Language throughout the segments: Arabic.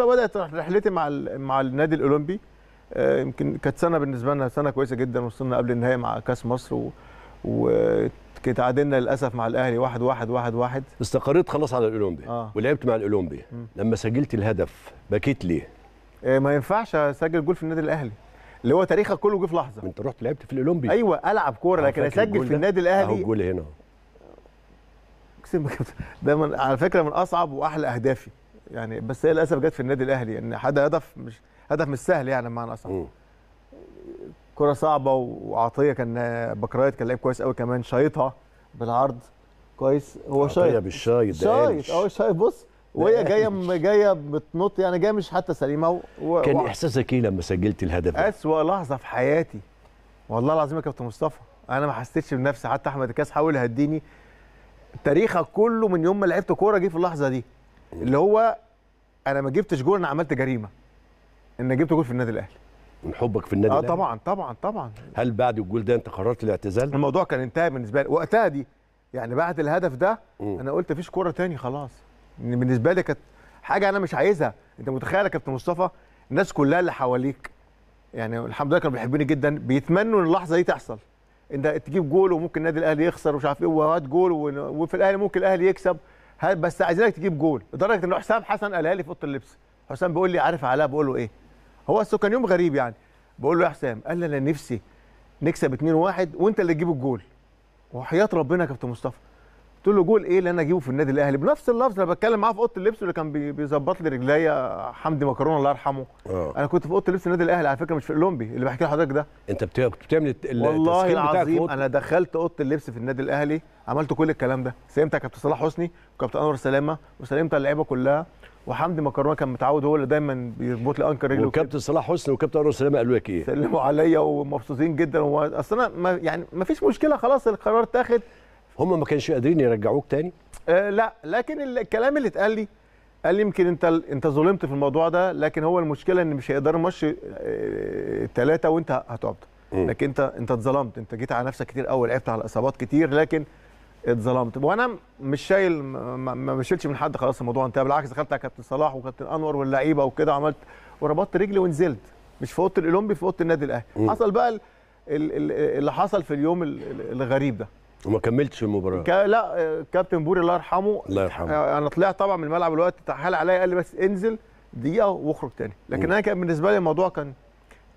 فبدات رحلتي مع مع النادي الاولمبي آه، يمكن كانت سنه بالنسبه لنا سنه كويسه جدا وصلنا قبل النهائي مع كاس مصر و... وتعادلنا للاسف مع الاهلي واحد واحد واحد واحد استقريت خلاص على الاولمبي آه. ولعبت مع الاولمبي لما سجلت الهدف بكيت ليه؟ آه، ما ينفعش اسجل جول في النادي الاهلي اللي هو تاريخك كله جه في لحظه انت رحت لعبت في الاولمبي ايوه العب كوره لكن اسجل في النادي الاهلي اهو الجول هنا اقسم بالله ده من على فكره من اصعب واحلى اهدافي يعني بس هي للاسف جت في النادي الاهلي ان حد هدف مش هدف مش سهل يعني بمعنى اصح كره صعبه وعطيه كان بكرايت كان لعيب كويس قوي كمان شايطها بالعرض كويس هو شايط بالشايط شايط اه شايط بص وهي جايه جايه بتنط يعني جايه مش حتى سليمه و... كان و... احساسك ايه لما سجلت الهدف ده؟ اسوء لحظه في حياتي والله العظيم يا كابتن مصطفى انا ما حسيتش بنفسي حتى احمد الكاس حاول يهديني تاريخك كله من يوم ما لعبت كوره جه في اللحظه دي اللي هو انا ما جبتش جول انا عملت جريمه ان جبت جول في النادي الاهلي من حبك في النادي آه، الاهلي اه طبعا طبعا طبعا هل بعد الجول ده انت قررت الاعتزال الموضوع كان انتهى بالنسبه لي وقتها دي يعني بعد الهدف ده م. انا قلت مفيش كوره تاني خلاص بالنسبه لي كانت حاجه انا مش عايزها انت متخيل يا كابتن مصطفى الناس كلها اللي حواليك يعني الحمد لله كانوا بيحبوني جدا بيتمنوا ان اللحظه دي تحصل انت تجيب جول وممكن النادي الاهلي يخسر ومش عارف ايه وهات جول وفي الاهلي ممكن الاهلي يكسب بس عايزينك تجيب جول لدرجه ان حسام حسن قالها لي في اوضه اللبس حسام بيقول لي عارف علاء بقول له ايه هو كان يوم غريب يعني بقول له يا حسام قال لي انا نفسي نكسب 2-1 وانت اللي تجيب الجول وحياه ربنا يا كابتن مصطفى قلت له جول ايه اللي انا اجيبه في النادي الاهلي بنفس اللفظ انا بتكلم معاه في اوضه اللبس اللي كان بيظبط لي رجليا حمدي مكرونه الله يرحمه أوه. انا كنت في اوضه لبس النادي الاهلي على فكره مش في الاولمبي اللي بحكي لحضرتك ده انت بت... كنت بتعمل التسخين والله العظيم انا دخلت اوضه اللبس في النادي الاهلي عملت كل الكلام ده سلمت على كابتن صلاح حسني وكابتن انور سلامه وسلمت على اللعيبه كلها وحمدي مكرونه كان متعود هو اللي دايما بيظبط لي انكر رجله وكابتن صلاح حسني وكابتن انور سلامه قالوا لك ايه؟ سلموا عليا ومبسوطين جدا اصل انا يعني ما فيش مشكله خلاص القرار اتاخد هم ما كانش قادرين يرجعوك تاني آه لا لكن الكلام اللي اتقال لي قال لي يمكن انت انت ظلمت في الموضوع ده لكن هو المشكله ان مش هيقدروا يمشي ثلاثه آه، وانت هتقعد لكن انت انت اتظلمت انت جيت على نفسك كتير قوي لعبت على اصابات كتير لكن اتظلمت وانا مش شايل ما بشيلش من حد خلاص الموضوع انتهى بالعكس دخلت على كابتن صلاح وكابتن انور واللعيبه وكده عملت وربطت رجلي ونزلت مش في اوضه الاولمبي في اوضه النادي الاهلي حصل بقى اللي حصل في اليوم الغريب ده وما كملتش المباراه ك... لا آه، كابتن بوري الله يرحمه الله يرحمه آه، انا طلعت طبعا من الملعب الوقت تحال عليا قال لي بس انزل دقيقه واخرج تاني لكن م. انا كان بالنسبه لي الموضوع كان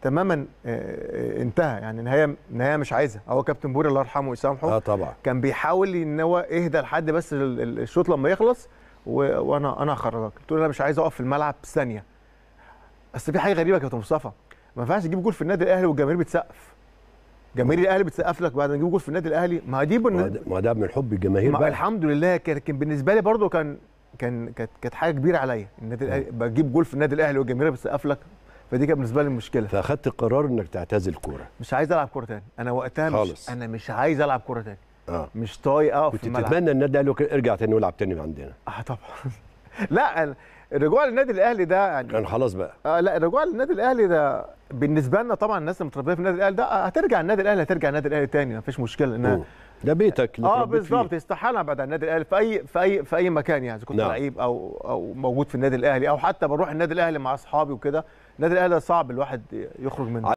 تماما آه، انتهى يعني نهايه نهايه مش عايزها هو كابتن بوري الله يرحمه ويسامحه اه طبعا كان بيحاول ان هو اهدى لحد بس الشوط لما يخلص و... وانا انا هخرجك قلت له انا مش عايز اقف في الملعب ثانيه اصل في حاجه غريبه يا كابتن مصطفى ما ينفعش تجيب جول في النادي الاهلي والجماهير بتسقف جماهير الاهلي بتسقف لك بعد ما نجيب جول في النادي الاهلي ما دي بن... ما ده من حب الجماهير بقى الحمد لله لكن بالنسبه لي برده كان كان كانت كانت حاجه كبيره عليا النادي الاهلي آه. بجيب جول في النادي الاهلي والجماهير بتسقف لك فدي كانت بالنسبه لي المشكله فاخدت قرار انك تعتزل الكوره مش عايز العب كوره تاني انا وقتها مش انا مش عايز العب كوره تاني آه. مش طايق اقف في الملعب كنت تتمنى النادي الاهلي ارجع تاني والعب تاني عندنا اه طبعا لا الرجوع للنادي الاهلي ده يعني كان خلاص بقى آه لا الرجوع للنادي الاهلي ده بالنسبه لنا طبعا الناس اللي متربيه في النادي الاهلي ده آه، هترجع النادي الاهلي هترجع النادي الاهلي تاني مفيش مشكله انها ده بيتك اللي اه بالظبط استحاله بعد النادي الاهلي في اي في اي في اي مكان يعني اذا كنت نعم. لعيب او او موجود في النادي الاهلي او حتى بروح النادي الاهلي مع اصحابي وكده النادي الاهلي صعب الواحد يخرج منه